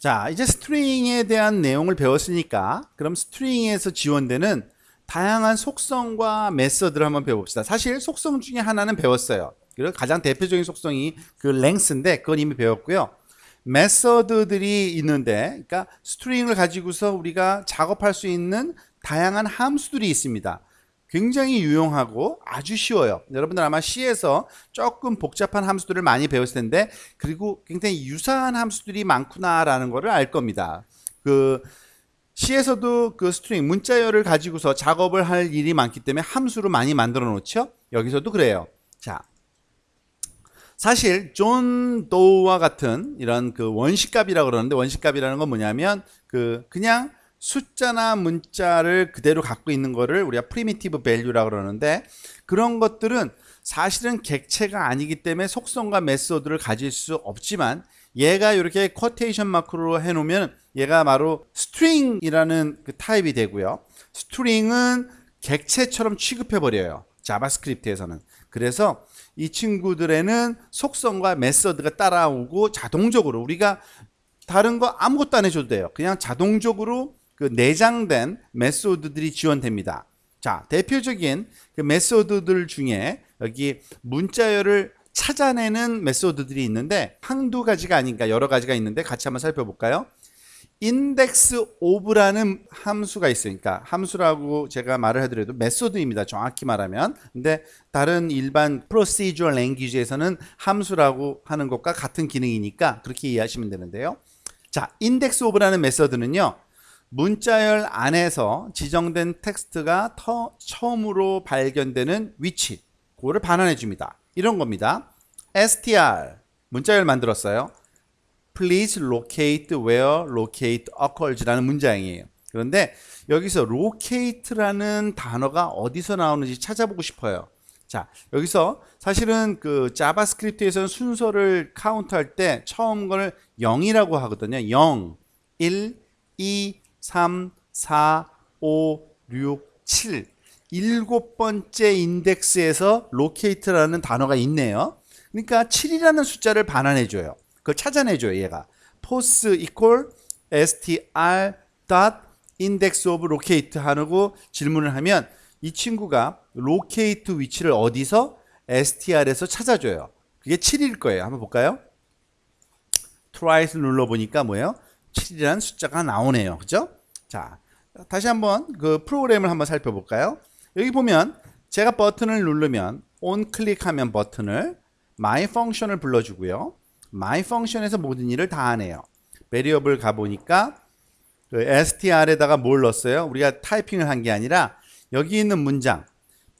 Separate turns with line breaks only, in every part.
자 이제 스트링에 대한 내용을 배웠으니까 그럼 스트링에서 지원되는 다양한 속성과 메서드를 한번 배워봅시다 사실 속성 중에 하나는 배웠어요 그리고 가장 대표적인 속성이 그 랭스인데 그건 이미 배웠고요 메서드들이 있는데 그러니까 스트링을 가지고서 우리가 작업할 수 있는 다양한 함수들이 있습니다 굉장히 유용하고 아주 쉬워요. 여러분들 아마 C에서 조금 복잡한 함수들을 많이 배웠을 텐데 그리고 굉장히 유사한 함수들이 많구나라는 것을 알 겁니다. 그 C에서도 그 스트링 문자열을 가지고서 작업을 할 일이 많기 때문에 함수로 많이 만들어 놓죠. 여기서도 그래요. 자. 사실 존 도우와 같은 이런 그 원시값이라고 그러는데 원시값이라는 건 뭐냐면 그 그냥 숫자나 문자를 그대로 갖고 있는 거를 우리가 프리미티브 밸류라고 그러는데 그런 것들은 사실은 객체가 아니기 때문에 속성과 메소드를 가질 수 없지만 얘가 이렇게 쿼테이션 마크로 해놓으면 얘가 바로 스트링이라는 그 타입이 되고요. 스트링은 객체처럼 취급해버려요. 자바스크립트에서는. 그래서 이 친구들에는 속성과 메서드가 따라오고 자동적으로 우리가 다른 거 아무것도 안 해줘도 돼요. 그냥 자동적으로 그 내장된 메소드들이 지원됩니다. 자, 대표적인 그 메소드들 중에 여기 문자열을 찾아내는 메소드들이 있는데 한두 가지가 아닌가 여러 가지가 있는데 같이 한번 살펴볼까요? 인덱스 오브라는 함수가 있으니까 그러니까 함수라고 제가 말을 해드려도 메소드입니다. 정확히 말하면. 근데 다른 일반 프로시주얼 랭귀지에서는 함수라고 하는 것과 같은 기능이니까 그렇게 이해하시면 되는데요. 자, 인덱스 오브라는 메소드는요. 문자열 안에서 지정된 텍스트가 터, 처음으로 발견되는 위치 그거를 반환해 줍니다. 이런 겁니다. str 문자열 만들었어요. please locate where locate occurrs라는 문장이에요. 그런데 여기서 locate라는 단어가 어디서 나오는지 찾아보고 싶어요. 자, 여기서 사실은 그 자바스크립트에서는 순서를 카운트할 때 처음 걸 0이라고 하거든요. 0, 1, 2, 3, 4, 5, 6, 7 일곱 번째 인덱스에서 로케이트라는 단어가 있네요. 그러니까 7이라는 숫자를 반환해줘요. 그걸 찾아내줘요, 얘가. 포스 이퀄 str dot index of locate 하고 질문을 하면 이 친구가 로케이트 위치를 어디서 str에서 찾아줘요. 그게 7일 거예요. 한번 볼까요? 트라이스 눌러보니까 뭐예요? 7이라는 숫자가 나오네요. 그죠? 자, 다시 한번 그 프로그램을 한번 살펴볼까요? 여기 보면 제가 버튼을 누르면 on 클릭하면 버튼을 my function을 불러주고요. my function에서 모든 일을 다 하네요. variable 가보니까 그 str에다가 뭘 넣었어요? 우리가 타이핑을 한 게 아니라 여기 있는 문장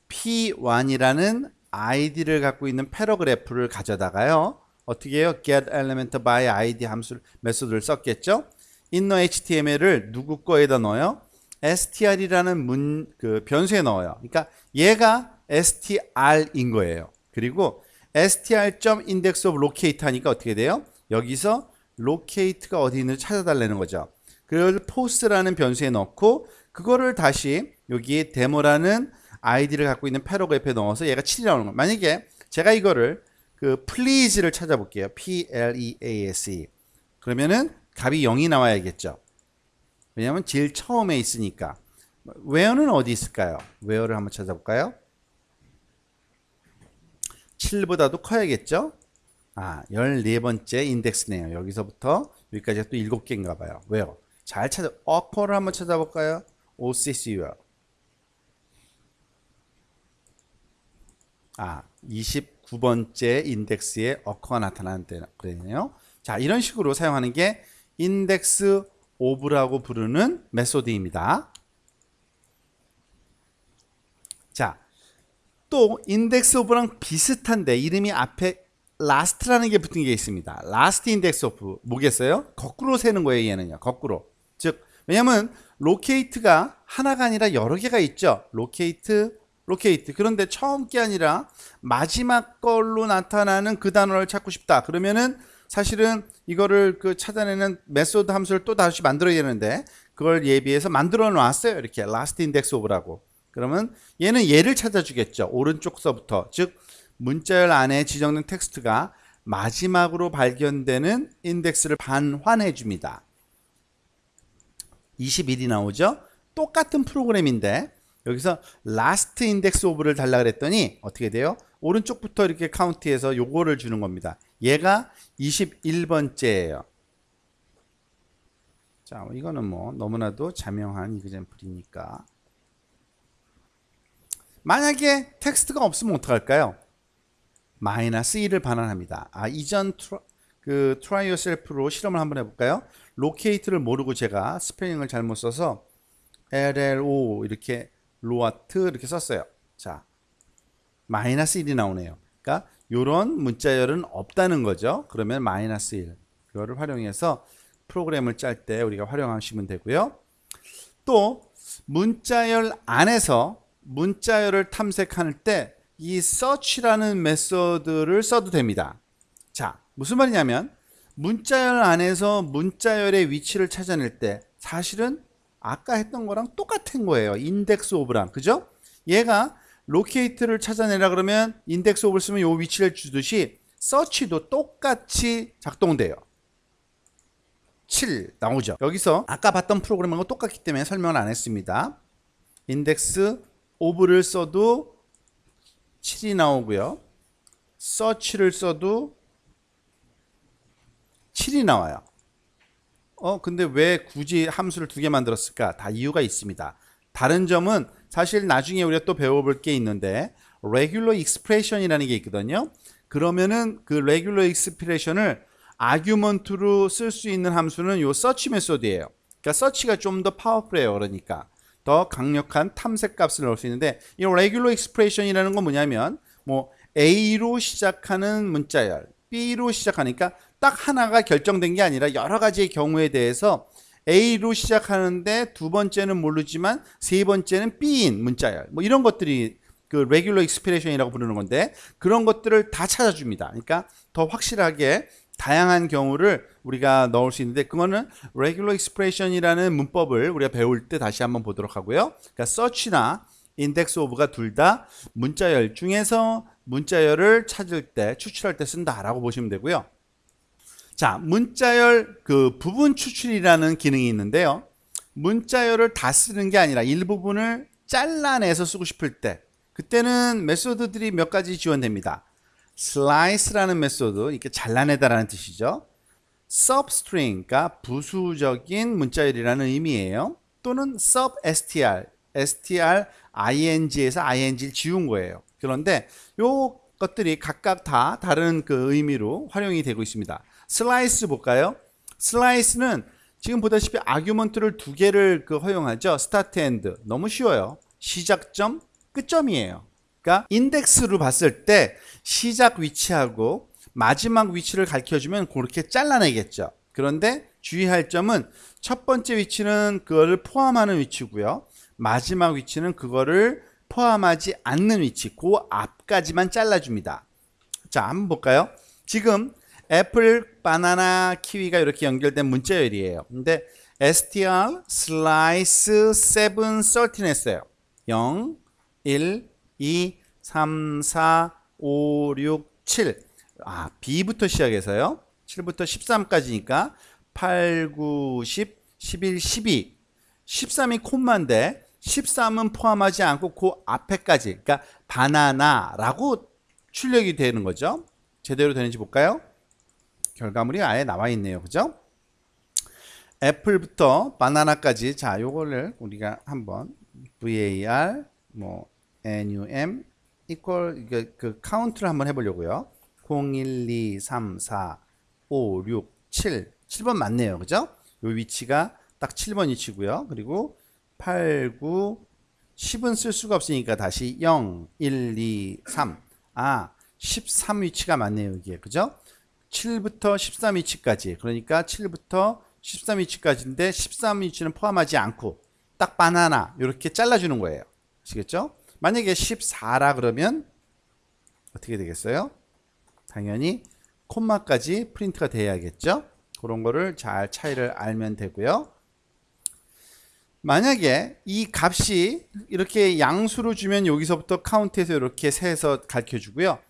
p1이라는 i d 를 갖고 있는 패러그래프를 가져다가요. 어떻게 해요? get element by id 함수 메소드를 썼겠죠? inner html을 누구 거에다 넣어요? str이라는 문그 변수에 넣어요. 그러니까 얘가 str인 거예요. 그리고 str.index of locate 하니까 어떻게 돼요? 여기서 locate가 어디 있는지 찾아달라는 거죠. 그걸 post라는 변수에 넣고 그거를 다시 여기에 데모라는 i d 를 갖고 있는 패러그래프에 넣어서 얘가 7이 나오는 거예요. 만약에 제가 이거를 그 please를 찾아볼게요. P-L-E-A-S-E. E. 그러면은 값이 0이 나와야겠죠. 왜냐면 하 제일 처음에 있으니까. where는 어디 있을까요? where를 한번 찾아볼까요? 7보다도 커야겠죠? 아, 14번째 인덱스네요. 여기서부터 여기까지 또 7개인가 봐요. where. 잘 찾아, 어퍼를 한번 찾아볼까요? OCCUR. 아, 20. 9번째 인덱스에 어커가 나타나는 때거든요. 자, 이런 식으로 사용하는 게 인덱스 오브라고 부르는 메소드입니다. 자, 또 인덱스 오브랑 비슷한데 이름이 앞에 라스트라는 게 붙은 게 있습니다. 라스트 인덱스 오브 뭐겠어요? 거꾸로 세는 거예요, 얘는요. 거꾸로. 즉, 왜냐면 로케이트가 하나가 아니라 여러 개가 있죠. 로케이트 로케이트 그런데 처음 게 아니라 마지막 걸로 나타나는 그 단어를 찾고 싶다 그러면은 사실은 이거를 그 찾아내는 메소드 함수를 또 다시 만들어야 되는데 그걸 예비해서 만들어 놨어요 이렇게 last index of라고 그러면 얘는 얘를 찾아주겠죠 오른쪽서부터 즉 문자열 안에 지정된 텍스트가 마지막으로 발견되는 인덱스를 반환해 줍니다 21이 나오죠 똑같은 프로그램인데 여기서 last index of를 달라 그랬더니 어떻게 돼요? 오른쪽부터 이렇게 카운트해서 요거를 주는 겁니다. 얘가 21번째예요. 자, 이거는 뭐 너무나도 자명한 이그젠플이니까 만약에 텍스트가 없으면 어떡할까요? 마이너스 1을 반환합니다. 아, 이전 트라, 그 try y o u 로 실험을 한번 해볼까요? 로케이트를 모르고 제가 스펠링을 잘못 써서 LLO 이렇게 로와트 이렇게 썼어요. 자, 마이너스 1이 나오네요. 그러니까 이런 문자열은 없다는 거죠. 그러면 마이너스 1. 그거를 활용해서 프로그램을 짤 때 우리가 활용하시면 되고요. 또 문자열 안에서 문자열을 탐색할 때 이 search라는 메소드를 써도 됩니다. 자, 무슨 말이냐면 문자열 안에서 문자열의 위치를 찾아낼 때 사실은 아까 했던 거랑 똑같은 거예요. 인덱스 오브랑. 그죠? 얘가 로케이트를 찾아내라 그러면 인덱스 오브를 쓰면 요 위치를 주듯이 서치도 똑같이 작동돼요. 7 나오죠. 여기서 아까 봤던 프로그램하고 똑같기 때문에 설명을 안 했습니다. 인덱스 오브를 써도 7이 나오고요. 서치를 써도 7이 나와요. 어, 근데 왜 굳이 함수를 두 개 만들었을까? 다 이유가 있습니다. 다른 점은 사실 나중에 우리가 또 배워볼 게 있는데 regular expression이라는 게 있거든요. 그러면은 그 regular expression을 argument로 쓸 수 있는 함수는 요 search 메소드예요. 그러니까 search가 좀 더 파워풀해요. 그러니까 더 강력한 탐색 값을 넣을 수 있는데 이 regular expression이라는 건 뭐냐면 뭐 A로 시작하는 문자열, B로 시작하니까 딱 하나가 결정된 게 아니라 여러 가지의 경우에 대해서 A로 시작하는데 두 번째는 모르지만 세 번째는 B인 문자열. 뭐 이런 것들이 그 regular expression이라고 부르는 건데 그런 것들을 다 찾아줍니다. 그러니까 더 확실하게 다양한 경우를 우리가 넣을 수 있는데 그거는 regular expression이라는 문법을 우리가 배울 때 다시 한번 보도록 하고요. 그러니까 search나 index of가 둘 다 문자열 중에서 문자열을 찾을 때 추출할 때 쓴다라고 보시면 되고요. 자, 문자열 그 부분 추출이라는 기능이 있는데요. 문자열을 다 쓰는 게 아니라 일부분을 잘라내서 쓰고 싶을 때 그때는 메소드들이 몇 가지 지원됩니다. slice라는 메소드, 이렇게 잘라내다라는 뜻이죠. substring, 그러니까 부수적인 문자열이라는 의미예요. 또는 sub-str, str, ing에서 ing를 지운 거예요. 그런데 요 것들이 각각 다 다른 그 의미로 활용이 되고 있습니다. 슬라이스 볼까요? 슬라이스는 지금 보다시피 아규먼트를 두 개를 그 허용하죠. 스타트 엔드. 너무 쉬워요. 시작점, 끝점이에요. 그러니까 인덱스로 봤을 때 시작 위치하고 마지막 위치를 가르쳐주면 그렇게 잘라내겠죠. 그런데 주의할 점은 첫 번째 위치는 그거를 포함하는 위치고요. 마지막 위치는 그거를 포함하지 않는 위치, 그 앞까지만 잘라줍니다. 자, 한번 볼까요? 지금 애플, 바나나, 키위가 이렇게 연결된 문자열이에요. 근데 str slice 7 13 했어요. 0, 1, 2, 3, 4, 5, 6, 7. 아, B부터 시작해서요. 7부터 13까지니까 8, 9, 10, 11, 12. 13이 콤마인데 13은 포함하지 않고 그 앞에까지. 그러니까 바나나라고 출력이 되는 거죠. 제대로 되는지 볼까요? 결과물이 아예 나와 있네요. 그죠? 애플부터 바나나까지 자, 요거를 우리가 한번 var 뭐 num equal 그, 그 카운트를 한번 해 보려고요. 0 1 2 3 4 5 6 7 7번 맞네요. 그죠? 요 위치가 딱 7번 위치고요. 그리고 8 9 10은 쓸 수가 없으니까 다시 0 1 2 3 아, 13 위치가 맞네요, 여기 그죠? 7부터 1 3위치까지 그러니까 7부터 1 3위치까지인데1 3위치는 포함하지 않고 딱 바나나 이렇게 잘라주는 거예요 아시겠죠? 만약에 14라 그러면 어떻게 되겠어요? 당연히 콤마까지 프린트가 돼야겠죠? 그런 거를 잘 차이를 알면 되고요 만약에 이 값이 이렇게 양수로 주면 여기서부터 카운트에서 이렇게 세서 가르쳐 주고요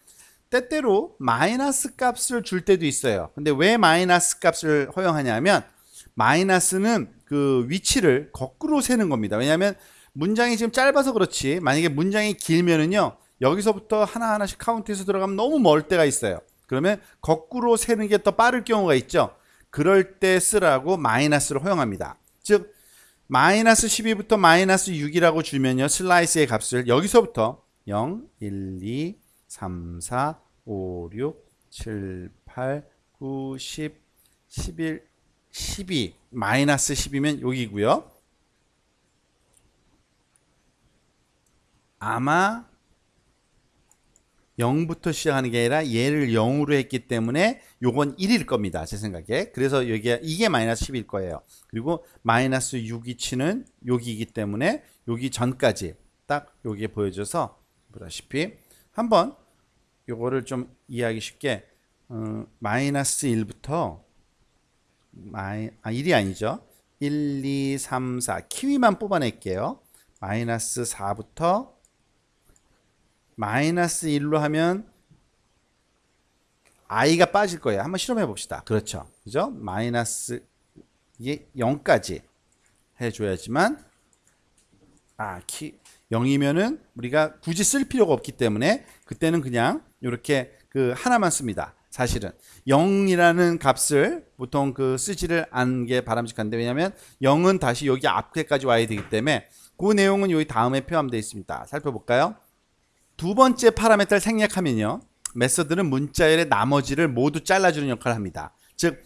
때때로 마이너스 값을 줄 때도 있어요. 근데 왜 마이너스 값을 허용하냐면 마이너스는 그 위치를 거꾸로 세는 겁니다. 왜냐하면 문장이 지금 짧아서 그렇지 만약에 문장이 길면은요 여기서부터 하나하나씩 카운트해서 들어가면 너무 멀 때가 있어요. 그러면 거꾸로 세는 게 더 빠를 경우가 있죠. 그럴 때 쓰라고 마이너스를 허용합니다. 즉 마이너스 12부터 마이너스 6이라고 주면요 슬라이스의 값을 여기서부터 0, 1, 2, 3, 4, 5, 6, 7, 8, 9, 10, 11, 12 마이너스 10이면 여기고요. 아마 0부터 시작하는 게 아니라 얘를 0으로 했기 때문에 요건 1일 겁니다. 제 생각에. 그래서 여기 이게 마이너스 10일 거예요. 그리고 마이너스 6이 치는 여기이기 때문에 여기 전까지 딱 여기에 보여줘서 보다시피 한번 요거를 좀 이해하기 쉽게 어, 마이너스 1부터 마이, 아, 1이 아니죠. 1, 2, 3, 4 키위만 뽑아낼게요. 마이너스 4부터 마이너스 1로 하면 i가 빠질 거예요. 한번 실험해 봅시다. 그렇죠. 그죠? 마이너스 이게 0까지 해줘야지만 아, 키 0이면은 우리가 굳이 쓸 필요가 없기 때문에 그때는 그냥 이렇게 그 하나만 씁니다. 사실은 0이라는 값을 보통 그 쓰지를 않은 게 바람직한데 왜냐하면 0은 다시 여기 앞에까지 와야 되기 때문에 그 내용은 여기 다음에 포함되어 있습니다. 살펴볼까요? 두 번째 파라메터를 생략하면요. 메서드는 문자열의 나머지를 모두 잘라주는 역할을 합니다. 즉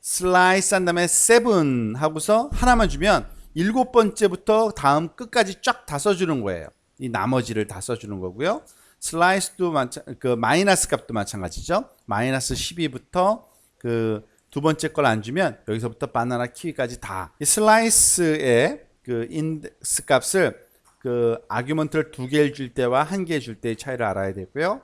슬라이스 한 다음에 세븐 하고서 하나만 주면 일곱 번째부터 다음 끝까지 쫙 다 써주는 거예요. 이 나머지를 다 써주는 거고요. 슬라이스도 마찬 그 마이너스 값도 마찬가지죠. 마이너스 12부터 그 두 번째 걸 안 주면 여기서부터 바나나 키위까지 다 슬라이스의 그 인덱스 값을 그 아규먼트를 두 개를 줄 때와 한 개 줄 때의 차이를 알아야 되고요.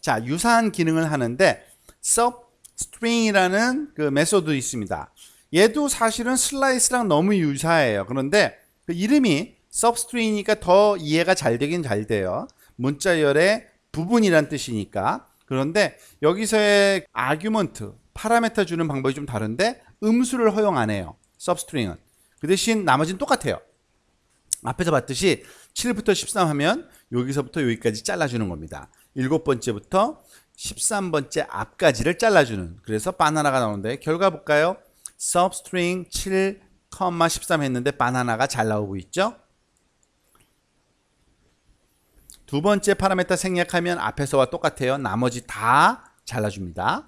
자, 유사한 기능을 하는데 substring이라는 그 메소드 있습니다. 얘도 사실은 슬라이스랑 너무 유사해요. 그런데 그 이름이 substring이니까 더 이해가 잘 되긴 잘 돼요. 문자열의 부분이란 뜻이니까 그런데 여기서의 아규먼트, 파라메터 주는 방법이 좀 다른데 음수를 허용 안 해요. 섭스트링은. 그 대신 나머지는 똑같아요. 앞에서 봤듯이 7부터 13 하면 여기서부터 여기까지 잘라주는 겁니다. 일곱 번째부터 13번째 앞까지를 잘라주는 그래서 바나나가 나오는데 결과 볼까요? substring 7, 13 했는데 바나나가 잘 나오고 있죠? 두 번째 파라메타 생략하면 앞에서와 똑같아요. 나머지 다 잘라줍니다.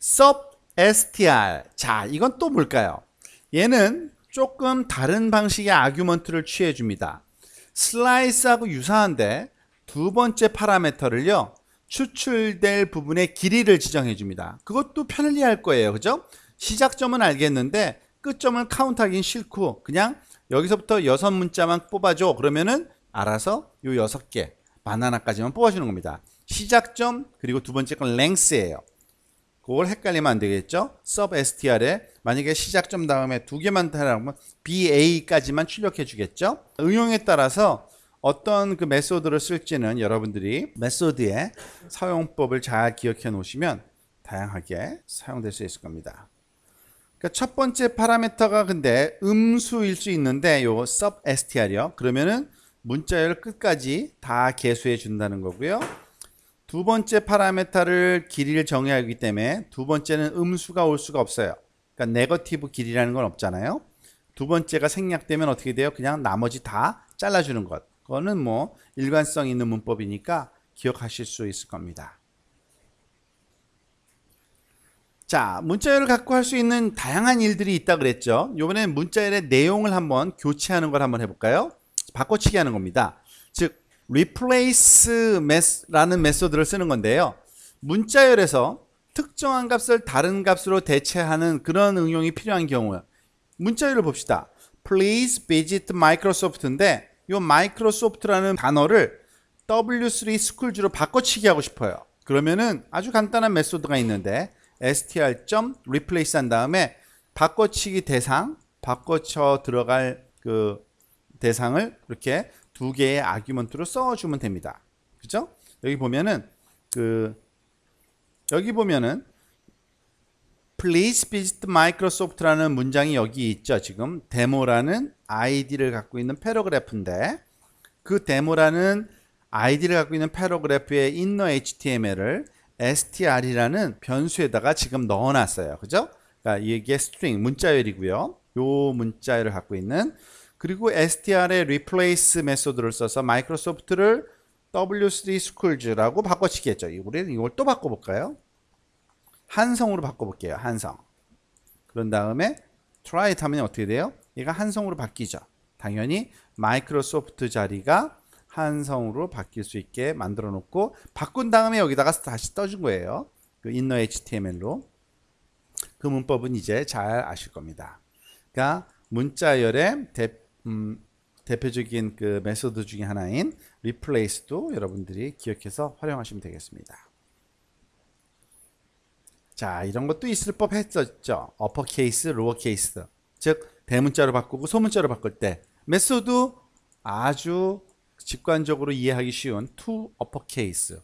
sub str. 자, 이건 또 뭘까요? 얘는 조금 다른 방식의 아규먼트를 취해 줍니다. 슬라이스하고 유사한데 두 번째 파라메터를요. 추출될 부분의 길이를 지정해 줍니다. 그것도 편리 할 거예요. 그죠? 시작점은 알겠는데 끝점을 카운트하긴 싫고 그냥 여기서부터 여섯 문자만 뽑아줘. 그러면은 알아서 요 여섯 개 바나나까지만 뽑아주는 겁니다. 시작점 그리고 두 번째 건 랭스예요. 그걸 헷갈리면 안 되겠죠? sub str에 만약에 시작점 다음에 두 개만 달아보면 ba까지만 출력해 주겠죠? 응용에 따라서 어떤 그 메소드를 쓸지는 여러분들이 메소드의 사용법을 잘 기억해 놓으시면 다양하게 사용될 수 있을 겁니다. 그러니까 첫 번째 파라미터가 근데 음수일 수 있는데 요 sub str이요. 그러면은 문자열 끝까지 다 개수해 준다는 거고요. 두 번째 파라메타를 길이를 정해야 하기 때문에 두 번째는 음수가 올 수가 없어요. 그러니까 네거티브 길이라는 건 없잖아요. 두 번째가 생략되면 어떻게 돼요? 그냥 나머지 다 잘라주는 것. 그거는 뭐 일관성 있는 문법이니까 기억하실 수 있을 겁니다. 자, 문자열을 갖고 할 수 있는 다양한 일들이 있다 그랬죠. 요번에 문자열의 내용을 한번 교체하는 걸 한번 해볼까요? 바꿔치기 하는 겁니다. 즉 replace라는 메소드를 쓰는 건데요. 문자열에서 특정한 값을 다른 값으로 대체하는 그런 응용이 필요한 경우 문자열을 봅시다. Please visit Microsoft인데 이마이크로소프트라는 단어를 W3 스쿨즈로 바꿔치기 하고 싶어요. 그러면은 아주 간단한 메소드가 있는데 str.replace 한 다음에 바꿔치기 대상 바꿔쳐 들어갈 그 대상을 이렇게 두 개의 아규먼트로 써주면 됩니다. 그죠? 여기 보면은 그 여기 보면은 Please visit Microsoft라는 문장이 여기 있죠. 지금 데모라는 아이디를 갖고 있는 패러그래프인데 그 데모라는 아이디를 갖고 있는 패러그래프의 inner HTML을 str이라는 변수에다가 지금 넣어놨어요. 그죠? 그러니까 이게 스트링 문자열이고요. 요 문자열을 갖고 있는 그리고 STR의 replace 메소드를 써서 마이크로소프트를 W3 스쿨즈라고 바꿔치기 했죠. 우리는 이걸 또 바꿔볼까요? 한성으로 바꿔볼게요. 한성. 그런 다음에 try it 하면 어떻게 돼요? 얘가 한성으로 바뀌죠. 당연히 마이크로소프트 자리가 한성으로 바뀔 수 있게 만들어 놓고 바꾼 다음에 여기다가 다시 떠준 거예요. 그 inner HTML로. 그 문법은 이제 잘 아실 겁니다. 그러니까 문자열의 대표 음, 대표적인 그 메소드 중에 하나인 replace도 여러분들이 기억해서 활용하시면 되겠습니다. 자 이런 것도 있을 법 했었죠. uppercase, lowercase 즉 대문자로 바꾸고 소문자로 바꿀 때 메소드 아주 직관적으로 이해하기 쉬운 to uppercase,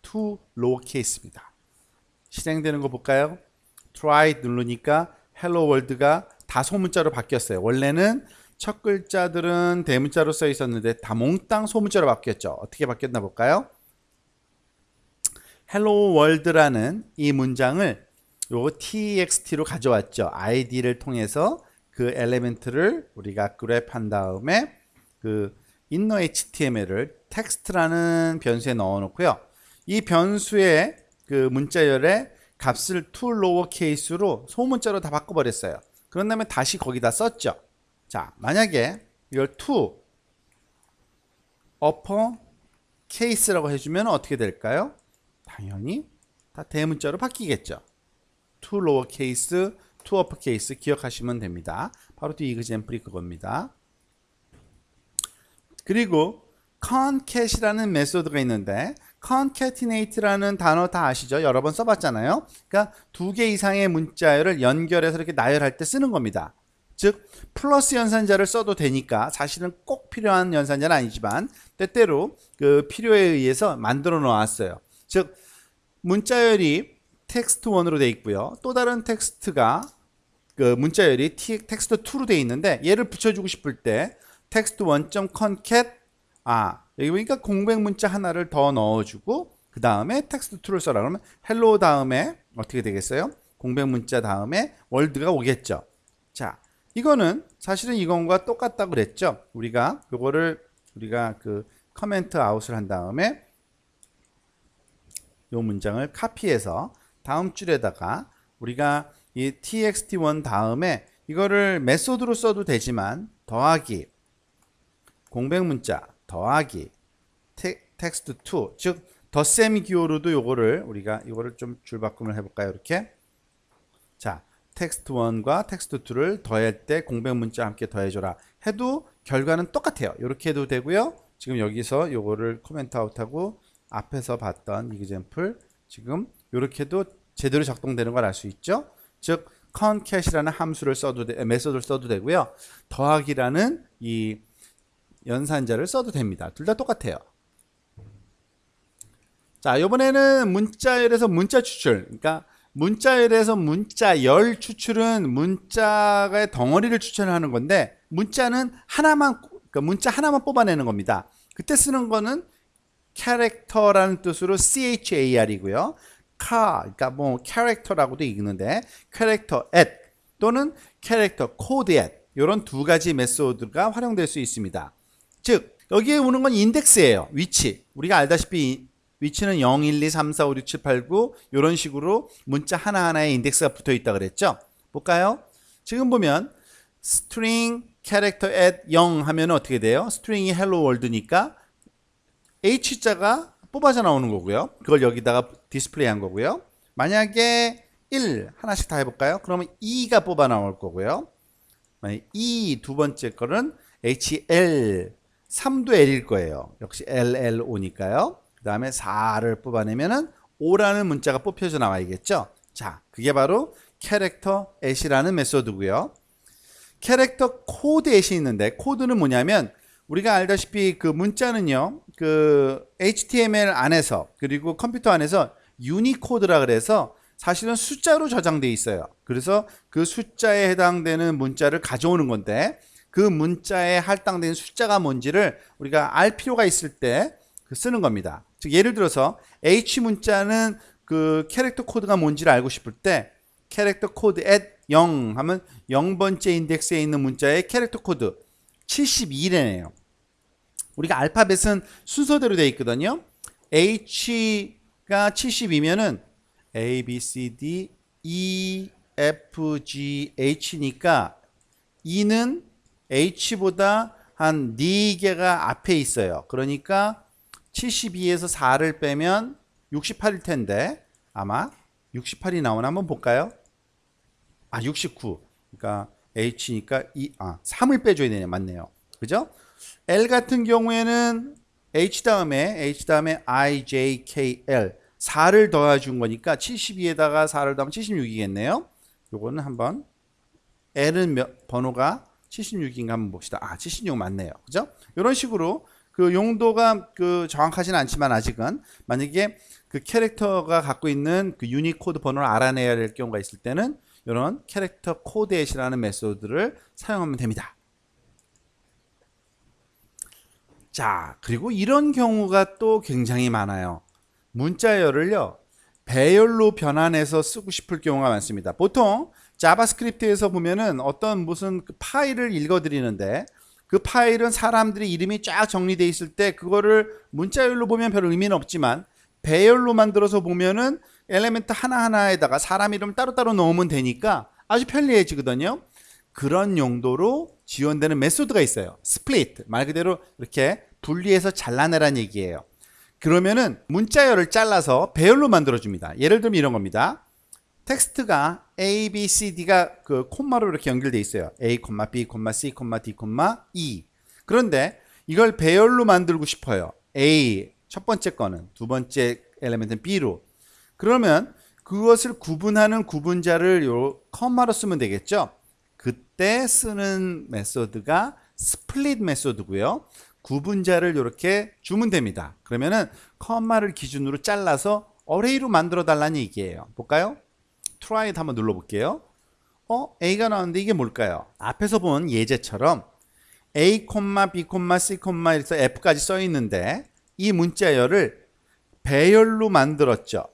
to lowercase입니다. 실행되는 거 볼까요? try 누르니까 hello world가 다 소문자로 바뀌었어요. 원래는 첫 글자들은 대문자로 써 있었는데 다 몽땅 소문자로 바뀌었죠. 어떻게 바뀌었나 볼까요? 헬로 l l o 라는이 문장을 요 txt로 가져왔죠. id를 통해서 그 엘리멘트를 우리가 그래프한 다음에 그 인너 html을 텍스트라는 변수에 넣어 놓고요. 이 변수의 그 문자열의 값을 to lowercase로 소문자로 다 바꿔버렸어요. 그런 다음에 다시 거기다 썼죠. 자, 만약에 이걸 to upper case라고 해주면 어떻게 될까요? 당연히 다 대문자로 바뀌겠죠. to lower case, to upper case 기억하시면 됩니다. 바로 뒤 example이 그겁니다. 그리고 concat이라는 메소드가 있는데 concatenate라는 단어 다 아시죠? 여러 번 써봤잖아요. 그러니까 두 개 이상의 문자열을 연결해서 이렇게 나열할 때 쓰는 겁니다. 즉 플러스 연산자를 써도 되니까 사실은 꼭 필요한 연산자는 아니지만 때때로 그 필요에 의해서 만들어 놓았어요. 즉 문자열이 텍스트 1으로 되어 있고요. 또 다른 텍스트가 그 문자열이 텍스트 2로 되어 있는데 얘를 붙여주고 싶을 때 텍스트 1.concat 아 여기 보니까 공백 문자 하나를 더 넣어주고 그 다음에 텍스트 2를 써라 그러면 헬로 다음에 어떻게 되겠어요? 공백 문자 다음에 월드가 오겠죠. 자 이거는 사실은 이건과 똑같다 고 그랬죠. 우리가 요거를 우리가 그 커멘트 아웃을 한 다음에 요 문장을 카피해서 다음 줄에다가 우리가 이 txt1 다음에 이거를 메소드로 써도 되지만 더하기 공백 문자 더하기 테, 텍스트 2즉 덧셈 기호로도 요거를 우리가 이거를 좀 줄바꿈을 해볼까요 이렇게 자 텍스트 1과 텍스트 2를 더할 때 공백 문자 함께 더해줘라 해도 결과는 똑같아요 이렇게 해도 되고요 지금 여기서 요거를 코멘트 아웃하고 앞에서 봤던 이그젠플 지금 이렇게 도 제대로 작동되는 걸 알 수 있죠 즉 concat이라는 함수를 써도 되, 메소드를 써도 되고요 더하기라는 이 연산자를 써도 됩니다 둘 다 똑같아요 자 이번에는 문자열에서 문자 추출 그러니까 문자열에서 문자열 추출은 문자의 덩어리를 추출하는 건데 문자는 하나만 그러니까 문자 하나만 뽑아내는 겁니다. 그때 쓰는 거는 캐릭터라는 뜻으로 CHAR이고요. 카 그러니까 뭐 캐릭터라고도 읽는데 캐릭터 at 또는 캐릭터 코드 at 이런 두 가지 메소드가 활용될 수 있습니다. 즉 여기에 오는 건 인덱스예요. 위치. 우리가 알다시피 위치는 0, 1, 2, 3, 4, 5, 6, 7, 8, 9 이런 식으로 문자 하나하나에 인덱스가 붙어 있다 그랬죠? 볼까요? 지금 보면 string character at 0 하면 어떻게 돼요? string이 hello world니까 h자가 뽑아져 나오는 거고요. 그걸 여기다가 디스플레이 한 거고요. 만약에 1 하나씩 다 해볼까요? 그러면 2가 뽑아 나올 거고요. 만약 에2두 e 번째 거는 hl 3도 l일 거예요. 역시 ll5니까요. 다음에 4를 뽑아내면은 5라는 문자가 뽑혀져 나와야겠죠. 자, 그게 바로 캐릭터 애시라는 메소드고요. 캐릭터 코드 애시 있는데 코드는 뭐냐면 우리가 알다시피 그 문자는요. 그 HTML 안에서 그리고 컴퓨터 안에서 유니코드라 그래서 사실은 숫자로 저장돼 있어요. 그래서 그 숫자에 해당되는 문자를 가져오는 건데 그 문자에 할당된 숫자가 뭔지를 우리가 알 필요가 있을 때 그 쓰는 겁니다. 즉 예를 들어서 H 문자는 그 캐릭터 코드가 뭔지를 알고 싶을 때 캐릭터 코드 at 0 하면 0번째 인덱스에 있는 문자의 캐릭터 코드 72래네요. 우리가 알파벳은 순서대로 되어 있거든요. H가 72면은 A, B, C, D, E, F, G, H니까 E는 H보다 한 4개가 앞에 있어요. 그러니까 72에서 4를 빼면 68일 텐데 아마 68이 나오나 한번 볼까요? 아, 69. 그러니까 h니까 2, 아, 3을 빼줘야 되네. 맞네요. 그죠? L 같은 경우에는 h 다음에 h 다음에 i, j, k, l 4를 더해준 거니까 72에다가 4를 더하면 76이겠네요. 요거는 한번 L은 몇 번호가 76인가 한번 봅시다. 아, 76 맞네요. 그죠? 이런 식으로 그 용도가 그 정확하진 않지만 아직은 만약에 그 캐릭터가 갖고 있는 그 유니코드 번호를 알아내야 될 경우가 있을 때는 이런 캐릭터 코드에시라는 메소드를 사용하면 됩니다. 자, 그리고 이런 경우가 또 굉장히 많아요. 문자열을요. 배열로 변환해서 쓰고 싶을 경우가 많습니다. 보통 자바스크립트에서 보면은 어떤 무슨 그 파일을 읽어드리는데 그 파일은 사람들의 이름이 쫙정리되어 있을 때 그거를 문자열로 보면 별 의미는 없지만 배열로 만들어서 보면은 엘레멘트 하나하나에다가 사람 이름 따로따로 넣으면 되니까 아주 편리해지거든요. 그런 용도로 지원되는 메소드가 있어요. 스플릿. 말 그대로 이렇게 분리해서 잘라내란 얘기예요. 그러면은 문자열을 잘라서 배열로 만들어줍니다. 예를 들면 이런 겁니다. 텍스트가 A, B, C, D가 그 콤마로 이렇게 연결되어 있어요. A, B, C, D, E. 그런데 이걸 배열로 만들고 싶어요. A 첫 번째 거는 두 번째 엘리멘트는 B로. 그러면 그것을 구분하는 구분자를 요 컴마로 쓰면 되겠죠. 그때 쓰는 메소드가 스플릿 메소드고요. 구분자를 이렇게 주면 됩니다. 그러면은 컴마를 기준으로 잘라서 어레이로 만들어 달라는 얘기예요. 볼까요? try 한번 눌러볼게요. 어? A가 나왔는데 이게 뭘까요? 앞에서 본 예제처럼 A, B, C, 이래서 F까지 써 있는데 이 문자열을 배열로 만들었죠.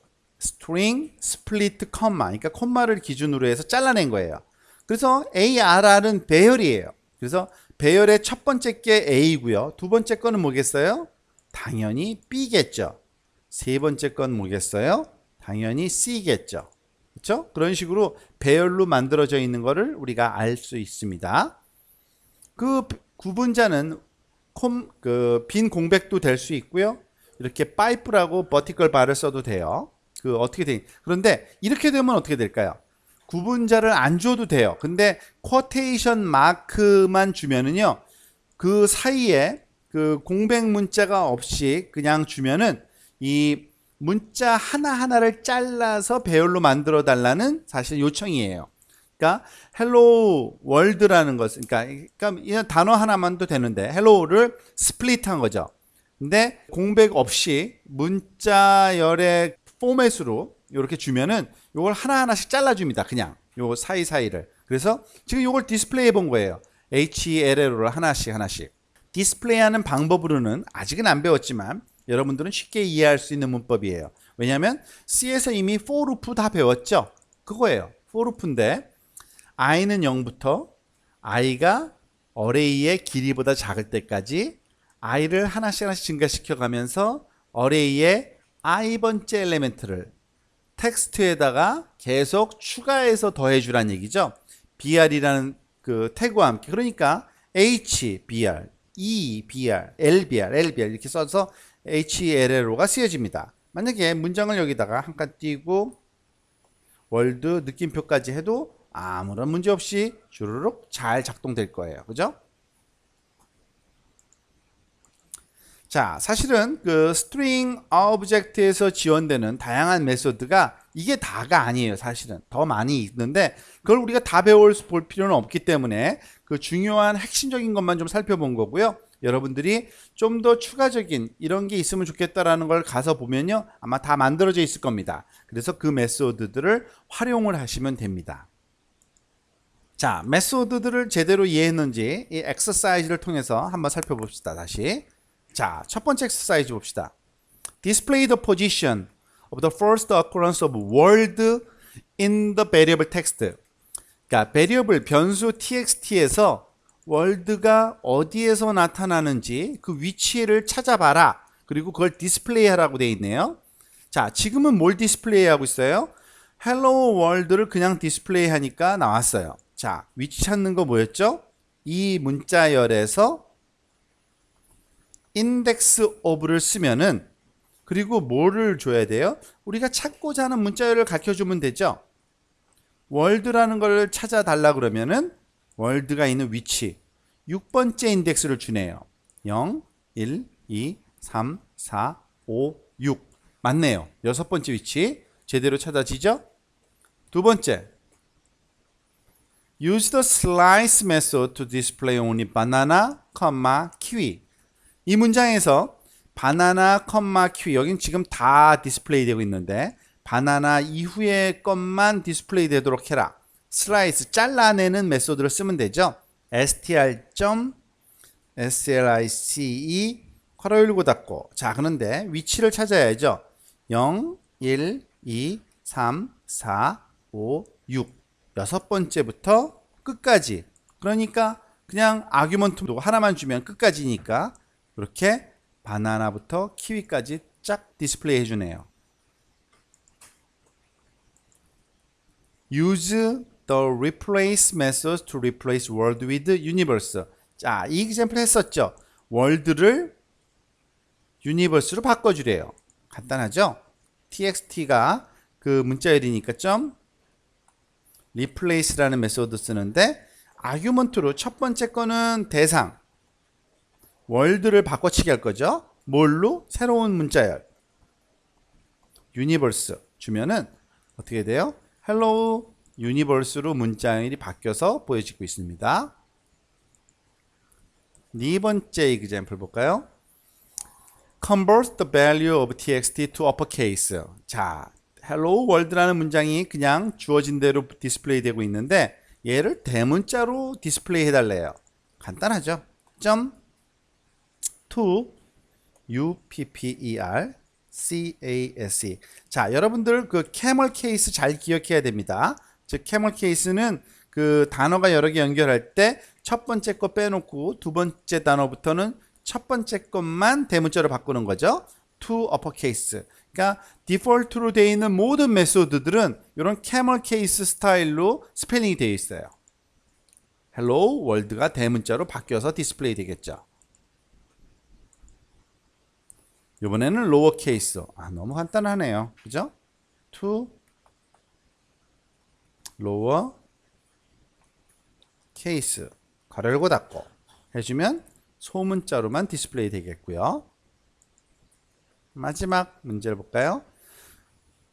string, split, comma. 그러니까 콤마를 기준으로 해서 잘라낸 거예요. 그래서 ARR은 배열이에요. 그래서 배열의 첫 번째 게 A고요. 두 번째 거는 뭐겠어요? 당연히 B겠죠. 세 번째 건 뭐겠어요? 당연히 C겠죠. 그렇죠? 그런 식으로 배열로 만들어져 있는 것을 우리가 알 수 있습니다. 그 구분자는 그빈 공백도 될 수 있고요. 이렇게 파이프라고 버티컬 바를 써도 돼요. 그 어떻게 되 그런데 이렇게 되면 어떻게 될까요? 구분자를 안 줘도 돼요. 근데 쿼테이션 마크만 주면은요. 그 사이에 그 공백 문자가 없이 그냥 주면은 이 문자 하나하나를 잘라서 배열로 만들어 달라는 사실 요청이에요. 그러니까 헬로 월드라는 것은 그러니까, 그러니까 이 단어 하나만도 되는데 헬로를 스플릿한 거죠. 근데 공백 없이 문자열의 포맷으로 이렇게 주면은 이걸 하나하나씩 잘라 줍니다. 그냥 요 사이사이를. 그래서 지금 이걸 디스플레이 해본 거예요. h e l l 를 하나씩 하나씩. 디스플레이하는 방법으로는 아직은 안 배웠지만 여러분들은 쉽게 이해할 수 있는 문법이에요. 왜냐하면 C에서 이미 for loop 다 배웠죠? 그거예요. for loop인데 i는 0부터 i가 어레이의 길이보다 작을 때까지 i를 하나씩 하나씩 증가시켜가면서 어레이의 i번째 엘리멘트를 텍스트에다가 계속 추가해서 더해주란 얘기죠. br이라는 그 태그와 함께 그러니까 h, br, e, br, lbr, lbr 이렇게 써서 HLLO가 쓰여집니다. 만약에 문장을 여기다가 한 칸 띄고 월드 느낌표까지 해도 아무런 문제 없이 주르륵 잘 작동될 거예요. 그죠? 자, 사실은 그 스트링 오브젝트에서 지원되는 다양한 메소드가 이게 다가 아니에요, 사실은. 더 많이 있는데 그걸 우리가 다 배울 볼 필요는 없기 때문에 그 중요한 핵심적인 것만 좀 살펴본 거고요. 여러분들이 좀 더 추가적인 이런 게 있으면 좋겠다라는 걸 가서 보면요. 아마 다 만들어져 있을 겁니다. 그래서 그 메소드들을 활용을 하시면 됩니다. 자, 메소드들을 제대로 이해했는지 이 엑서사이즈를 통해서 한번 살펴봅시다. 다시. 자, 첫 번째 엑서사이즈 봅시다. Display the position of the first occurrence of word in the variable text. 그러니까 variable 변수 txt에서 월드가 어디에서 나타나는지 그 위치를 찾아봐라. 그리고 그걸 디스플레이하라고 되어 있네요. 자, 지금은 뭘 디스플레이하고 있어요? 헬로우 월드를 그냥 디스플레이하니까 나왔어요. 자, 위치 찾는 거 뭐였죠? 이 문자열에서 인덱스 오브를 쓰면은 그리고 뭐를 줘야 돼요? 우리가 찾고자 하는 문자열을 가르쳐주면 되죠. 월드라는 걸 찾아달라 그러면은 월드가 있는 위치 6번째 인덱스를 주네요. 0, 1, 2, 3, 4, 5, 6 맞네요. 여섯 번째 위치 제대로 찾아지죠? 두 번째 Use the slice method to display only banana, kiwi 이 문장에서 바나나, 컴 키위 여긴 지금 다 디스플레이 되고 있는데 바나나 이후의 것만 디스플레이 되도록 해라. 슬라이스 잘라내는 메소드를 쓰면 되죠. str. slice 괄호 열고 닫고 자 그런데 위치를 찾아야죠. 0, 1, 2, 3, 4, 5, 6 여섯 번째부터 끝까지 그러니까 그냥 아규먼트 하나만 주면 끝까지니까 이렇게 바나나부터 키위까지 쫙 디스플레이 해주네요. use the replace method to replace world with universe. 자, 이 example 했었죠. 월드를 유니버스로 바꿔주래요. 간단하죠? txt가 그 문자열이니까 점 replace라는 메소드 쓰는데 아규먼트로 첫 번째 거는 대상 월드를 바꿔치기 할 거죠. 뭘로? 새로운 문자열 유니버스 주면은 어떻게 돼요? hello 유니버스로 문장이 바뀌어서 보여지고 있습니다. 네 번째 example 볼까요? Convert the value of txt to uppercase. 자, hello world라는 문장이 그냥 주어진 대로 디스플레이 되고 있는데 얘를 대문자로 디스플레이 해달래요. 간단하죠? 점 to upper case. 자, 여러분들 그 캐멀 케이스 잘 기억해야 됩니다. 즉 캐멀 케이스는 그 단어가 여러 개 연결할 때 첫 번째 거 빼놓고 두 번째 단어부터는 첫 번째 것만 대문자로 바꾸는 거죠. to uppercase. 그러니까 디폴트로 되어 있는 모든 메소드들은 이런 캐멀 케이스 스타일로 스펠링이 되어 있어요. hello world가 대문자로 바뀌어서 디스플레이 되겠죠. 이번에는 로어 케이스. 아, 너무 간단하네요. 그죠? to 로어 케이스 가로 열고 닫고 해주면 소문자로만 디스플레이 되겠고요. 마지막 문제를 볼까요?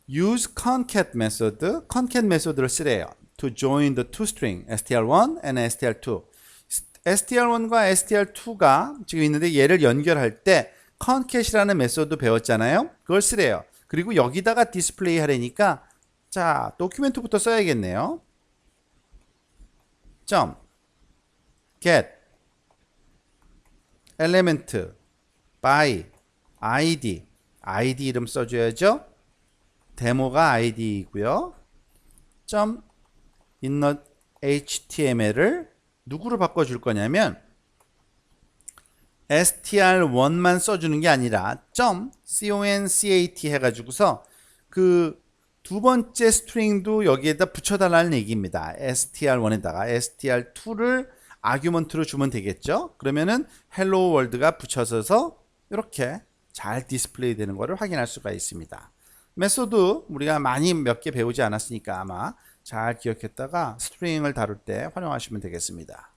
Use concat method, concat method를 쓰래요. To join the two string, str1 and str2. str1과 str2가 지금 있는데 얘를 연결할 때 concat이라는 메소드 배웠잖아요. 그걸 쓰래요. 그리고 여기다가 디스플레이 하려니까 자, 도큐멘트부터 써야겠네요. 점 get element by id id 이름 써줘야죠. 데모가 id이고요. 점 인넛 html을 누구로 바꿔줄 거냐면 str1만 써주는 게 아니라 concat 해가지고서 그두 번째 스트링도 여기에다 붙여달라는 얘기입니다. str1에다가 str2를 아규먼트로 주면 되겠죠. 그러면은 hello world가 붙여져서 이렇게 잘 디스플레이 되는 것을 확인할 수가 있습니다. 메소드 우리가 많이 몇 개 배우지 않았으니까 아마 잘 기억했다가 스트링을 다룰 때 활용하시면 되겠습니다.